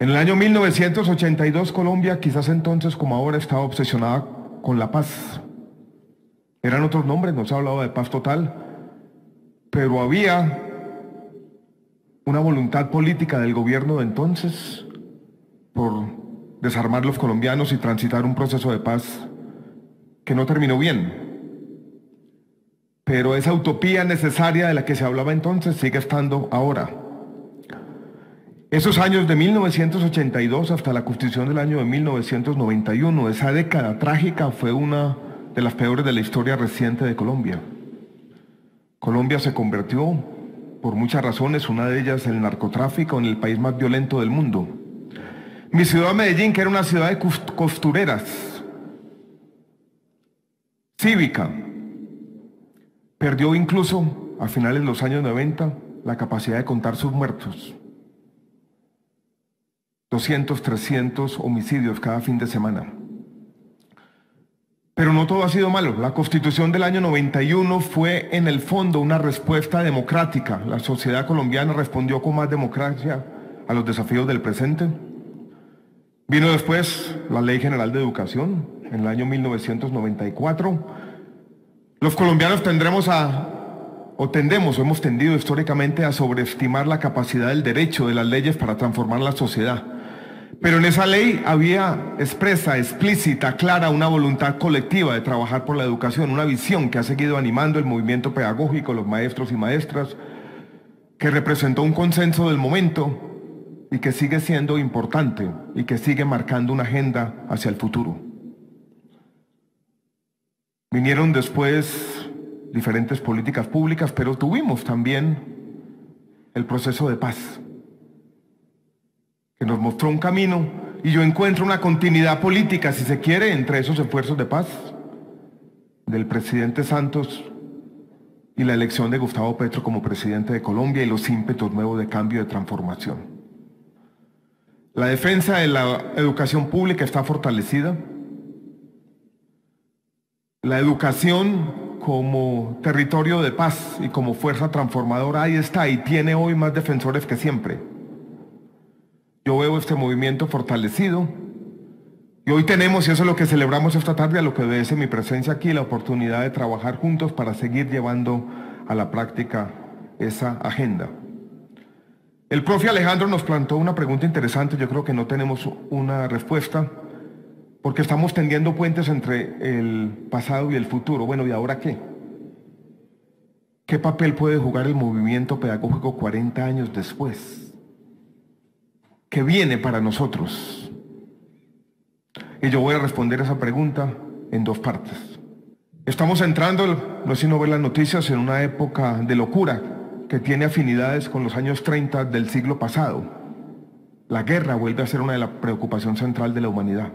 En el año 1982 Colombia, quizás entonces como ahora, estaba obsesionada con la paz. Eran otros nombres, no se hablaba de paz total, pero había una voluntad política del gobierno de entonces por desarmar los colombianos y transitar un proceso de paz que no terminó bien. Pero esa utopía necesaria de la que se hablaba entonces sigue estando ahora. Esos años de 1982 hasta la constitución del año de 1991, esa década trágica fue una de las peores de la historia reciente de Colombia. Colombia se convirtió, por muchas razones, una de ellas el narcotráfico, en el país más violento del mundo. Mi ciudad Medellín, que era una ciudad de costureras, cívica, perdió incluso a finales de los años 90 la capacidad de contar sus muertos. 200, 300 homicidios cada fin de semana. Pero no todo ha sido malo. La constitución del año 91 fue en el fondo una respuesta democrática. La sociedad colombiana respondió con más democracia a los desafíos del presente. Vino después la Ley General de Educación en el año 1994. Los colombianos tendremos a, o tendemos, o hemos tendido históricamente a sobreestimar la capacidad del derecho de las leyes para transformar la sociedad. Pero en esa ley había expresa, explícita, clara una voluntad colectiva de trabajar por la educación, una visión que ha seguido animando el movimiento pedagógico, los maestros y maestras, que representó un consenso del momento y que sigue siendo importante y que sigue marcando una agenda hacia el futuro. Vinieron después diferentes políticas públicas, pero tuvimos también el proceso de paz que nos mostró un camino y yo encuentro una continuidad política, si se quiere, entre esos esfuerzos de paz del presidente Santos y la elección de Gustavo Petro como presidente de Colombia y los ímpetos nuevos de cambio y de transformación. La defensa de la educación pública está fortalecida. La educación como territorio de paz y como fuerza transformadora ahí está y tiene hoy más defensores que siempre. Yo veo este movimiento fortalecido. Y hoy tenemos, y eso es lo que celebramos esta tarde, a lo que obedece mi presencia aquí, la oportunidad de trabajar juntos para seguir llevando a la práctica esa agenda. El profe Alejandro nos plantó una pregunta interesante, yo creo que no tenemos una respuesta, porque estamos tendiendo puentes entre el pasado y el futuro. Bueno, ¿y ahora qué? ¿Qué papel puede jugar el movimiento pedagógico 40 años después? ¿Qué viene para nosotros? Y yo voy a responder esa pregunta en dos partes. Estamos entrando, no es si ver las noticias, en una época de locura que tiene afinidades con los años 30 del siglo pasado. La guerra vuelve a ser una de las preocupaciones central de la humanidad.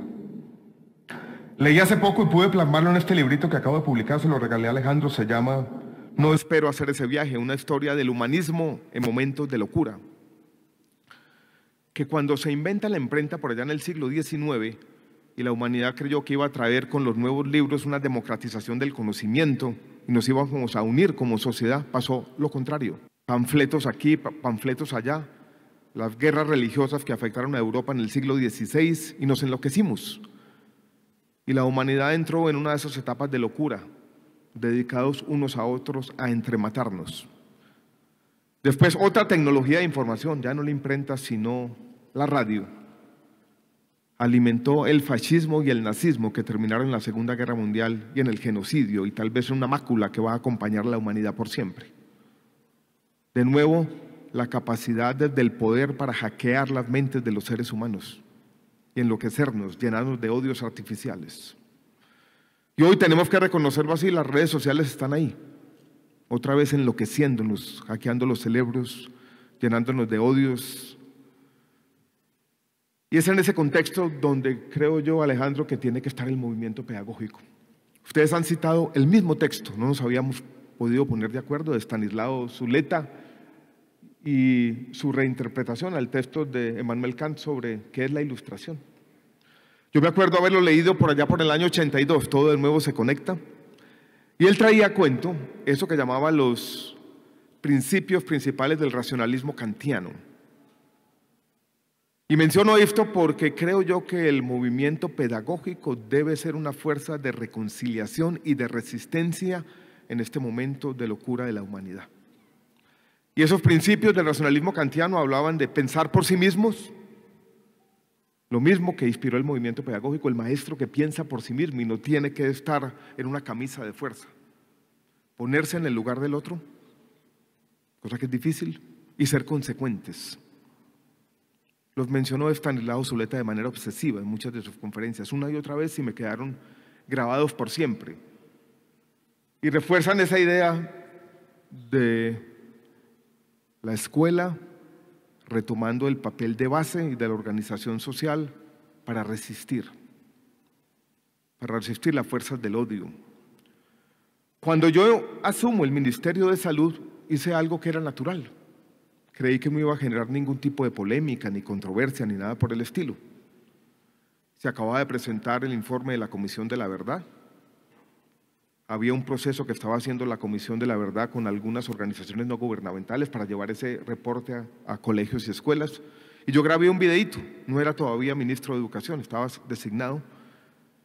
Leí hace poco y pude plasmarlo en este librito que acabo de publicar, se lo regalé a Alejandro, se llama No espero hacer ese viaje, una historia del humanismo en momentos de locura que cuando se inventa la imprenta por allá en el siglo XIX y la humanidad creyó que iba a traer con los nuevos libros una democratización del conocimiento y nos íbamos a unir como sociedad, pasó lo contrario. Panfletos aquí, panfletos allá, las guerras religiosas que afectaron a Europa en el siglo XVI y nos enloquecimos. Y la humanidad entró en una de esas etapas de locura, dedicados unos a otros a entrematarnos. Después otra tecnología de información, ya no la imprenta sino la radio. Alimentó el fascismo y el nazismo que terminaron en la Segunda Guerra Mundial y en el genocidio y tal vez una mácula que va a acompañar a la humanidad por siempre. De nuevo, la capacidad del poder para hackear las mentes de los seres humanos y enloquecernos, llenarnos de odios artificiales. Y hoy tenemos que reconocerlo así, las redes sociales están ahí otra vez enloqueciéndonos, hackeando los cerebros, llenándonos de odios. Y es en ese contexto donde creo yo, Alejandro, que tiene que estar el movimiento pedagógico. Ustedes han citado el mismo texto, no nos habíamos podido poner de acuerdo, de Stanislao Zuleta y su reinterpretación al texto de Emmanuel Kant sobre qué es la ilustración. Yo me acuerdo haberlo leído por allá por el año 82, todo de nuevo se conecta. Y él traía cuento eso que llamaba los principios principales del racionalismo kantiano. Y menciono esto porque creo yo que el movimiento pedagógico debe ser una fuerza de reconciliación y de resistencia en este momento de locura de la humanidad. Y esos principios del racionalismo kantiano hablaban de pensar por sí mismos, lo mismo que inspiró el movimiento pedagógico, el maestro que piensa por sí mismo y no tiene que estar en una camisa de fuerza. Ponerse en el lugar del otro, cosa que es difícil, y ser consecuentes. Los mencionó Estanislao Zuleta de manera obsesiva en muchas de sus conferencias, una y otra vez, y me quedaron grabados por siempre. Y refuerzan esa idea de la escuela retomando el papel de base y de la organización social para resistir, para resistir las fuerzas del odio. Cuando yo asumo el Ministerio de Salud, hice algo que era natural. Creí que no iba a generar ningún tipo de polémica, ni controversia, ni nada por el estilo. Se acababa de presentar el informe de la Comisión de la Verdad, había un proceso que estaba haciendo la Comisión de la Verdad con algunas organizaciones no gubernamentales para llevar ese reporte a, colegios y escuelas. Y yo grabé un videito, no era todavía ministro de Educación, estaba designado,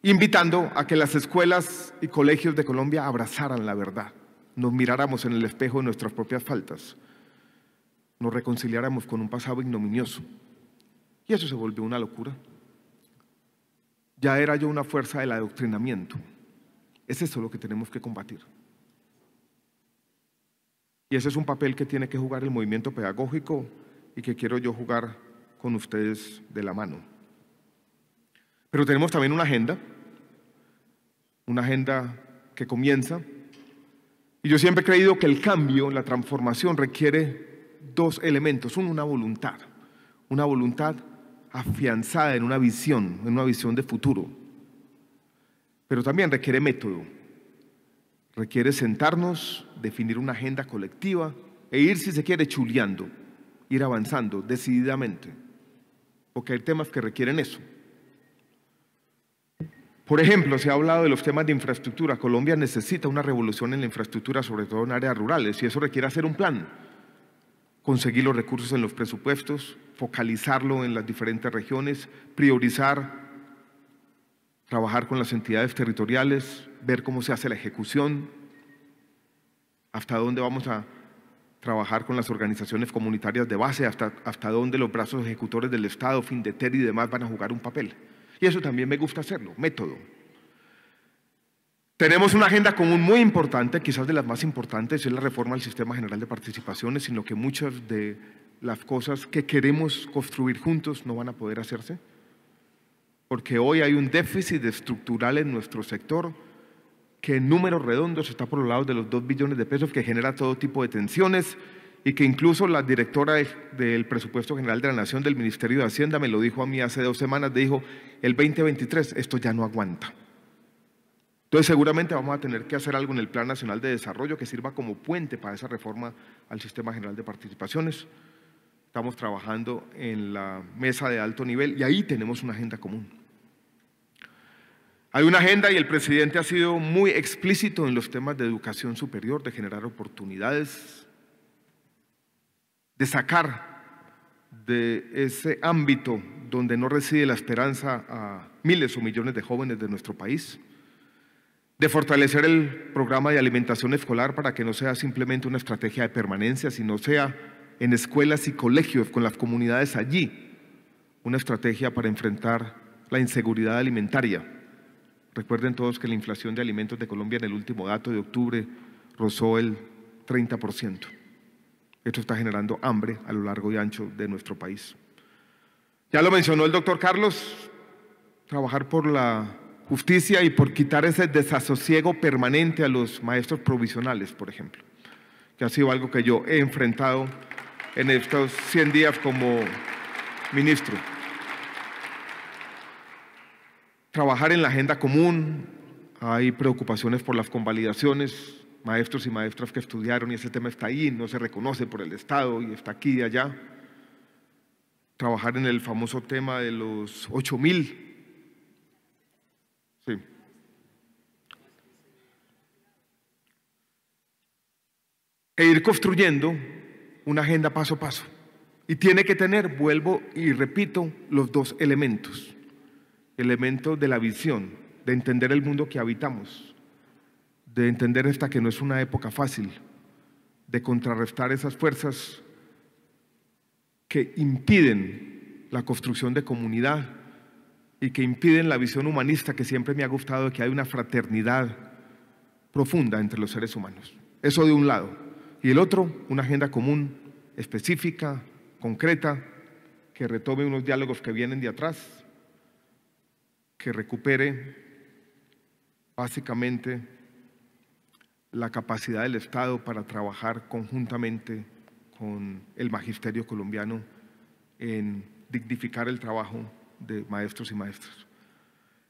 invitando a que las escuelas y colegios de Colombia abrazaran la verdad, nos miráramos en el espejo de nuestras propias faltas, nos reconciliáramos con un pasado ignominioso. Y eso se volvió una locura. Ya era yo una fuerza del adoctrinamiento. Es eso lo que tenemos que combatir. Y ese es un papel que tiene que jugar el movimiento pedagógico y que quiero yo jugar con ustedes de la mano. Pero tenemos también una agenda, una agenda que comienza. Y yo siempre he creído que el cambio, la transformación requiere dos elementos. Uno, una voluntad, una voluntad afianzada en una visión, en una visión de futuro pero también requiere método. Requiere sentarnos, definir una agenda colectiva e ir, si se quiere, chuleando, ir avanzando decididamente. Porque hay temas que requieren eso. Por ejemplo, se ha hablado de los temas de infraestructura. Colombia necesita una revolución en la infraestructura, sobre todo en áreas rurales, y eso requiere hacer un plan, conseguir los recursos en los presupuestos, focalizarlo en las diferentes regiones, priorizar trabajar con las entidades territoriales, ver cómo se hace la ejecución, hasta dónde vamos a trabajar con las organizaciones comunitarias de base, hasta, hasta dónde los brazos ejecutores del Estado, FINDETER y demás van a jugar un papel. Y eso también me gusta hacerlo, método. Tenemos una agenda común muy importante, quizás de las más importantes, es la reforma al Sistema General de Participaciones, sino que muchas de las cosas que queremos construir juntos no van a poder hacerse porque hoy hay un déficit estructural en nuestro sector que en números redondos está por los lados de los 2 billones de pesos, que genera todo tipo de tensiones y que incluso la directora del Presupuesto General de la Nación del Ministerio de Hacienda me lo dijo a mí hace dos semanas, dijo, el 2023 esto ya no aguanta. Entonces seguramente vamos a tener que hacer algo en el Plan Nacional de Desarrollo que sirva como puente para esa reforma al Sistema General de Participaciones. Estamos trabajando en la mesa de alto nivel y ahí tenemos una agenda común. Hay una agenda y el presidente ha sido muy explícito en los temas de educación superior, de generar oportunidades, de sacar de ese ámbito donde no reside la esperanza a miles o millones de jóvenes de nuestro país, de fortalecer el programa de alimentación escolar para que no sea simplemente una estrategia de permanencia, sino sea en escuelas y colegios con las comunidades allí, una estrategia para enfrentar la inseguridad alimentaria. Recuerden todos que la inflación de alimentos de Colombia en el último dato de octubre rozó el 30%. Esto está generando hambre a lo largo y ancho de nuestro país. Ya lo mencionó el doctor Carlos, trabajar por la justicia y por quitar ese desasosiego permanente a los maestros provisionales, por ejemplo, que ha sido algo que yo he enfrentado en estos 100 días como ministro. Trabajar en la agenda común, hay preocupaciones por las convalidaciones, maestros y maestras que estudiaron y ese tema está ahí, no se reconoce por el Estado y está aquí y allá. Trabajar en el famoso tema de los 8000. mil. Sí. E ir construyendo una agenda paso a paso. Y tiene que tener, vuelvo y repito, los dos elementos. Elemento de la visión, de entender el mundo que habitamos, de entender esta que no es una época fácil, de contrarrestar esas fuerzas que impiden la construcción de comunidad y que impiden la visión humanista que siempre me ha gustado, que hay una fraternidad profunda entre los seres humanos. Eso de un lado y el otro, una agenda común, específica, concreta, que retome unos diálogos que vienen de atrás, que recupere básicamente la capacidad del Estado para trabajar conjuntamente con el magisterio colombiano en dignificar el trabajo de maestros y maestras.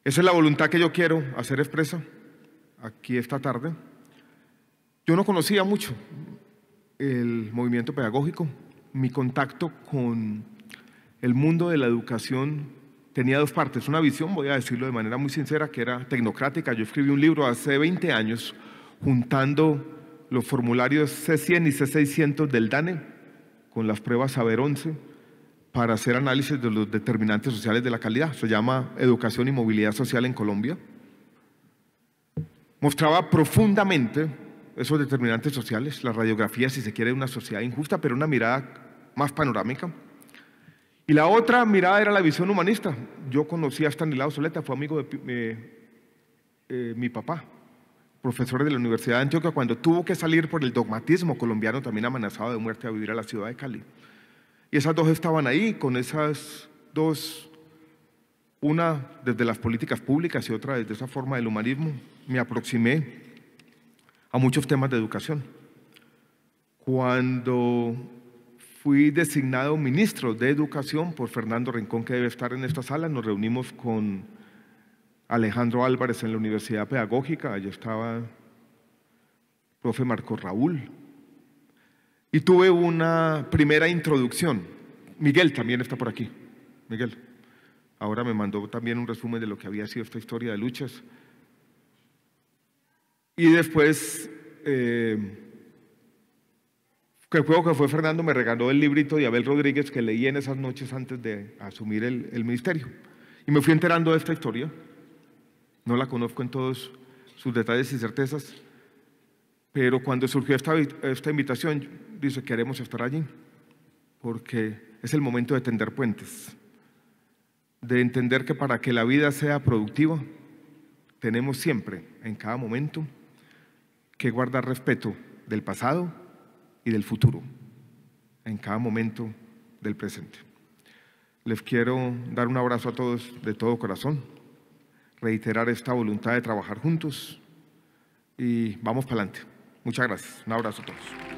Esa es la voluntad que yo quiero hacer expresa aquí esta tarde. Yo no conocía mucho el movimiento pedagógico, mi contacto con el mundo de la educación tenía dos partes. Una visión, voy a decirlo de manera muy sincera, que era tecnocrática. Yo escribí un libro hace 20 años juntando los formularios C100 y C600 del DANE con las pruebas Saber 11 para hacer análisis de los determinantes sociales de la calidad. Se llama Educación y Movilidad Social en Colombia. Mostraba profundamente esos determinantes sociales, la radiografía, si se quiere, de una sociedad injusta, pero una mirada más panorámica. Y la otra mirada era la visión humanista. Yo conocí a Stanislao Soleta, fue amigo de eh, eh, mi papá, profesor de la Universidad de Antioquia, cuando tuvo que salir por el dogmatismo colombiano, también amenazado de muerte, a vivir a la ciudad de Cali. Y esas dos estaban ahí, con esas dos, una desde las políticas públicas y otra desde esa forma del humanismo, me aproximé a muchos temas de educación. Cuando fui designado ministro de Educación por Fernando Rincón, que debe estar en esta sala, nos reunimos con Alejandro Álvarez en la Universidad Pedagógica, allí estaba el profe Marco Raúl, y tuve una primera introducción. Miguel también está por aquí. Miguel, ahora me mandó también un resumen de lo que había sido esta historia de luchas. Y después, eh, que que fue Fernando, me regaló el librito de Abel Rodríguez que leí en esas noches antes de asumir el, ministerio. Y me fui enterando de esta historia. No la conozco en todos sus detalles y certezas, pero cuando surgió esta, esta invitación, dice, queremos estar allí, porque es el momento de tender puentes, de entender que para que la vida sea productiva, tenemos siempre, en cada momento, que guardar respeto del pasado y del futuro en cada momento del presente. Les quiero dar un abrazo a todos de todo corazón, reiterar esta voluntad de trabajar juntos y vamos para adelante. Muchas gracias. Un abrazo a todos.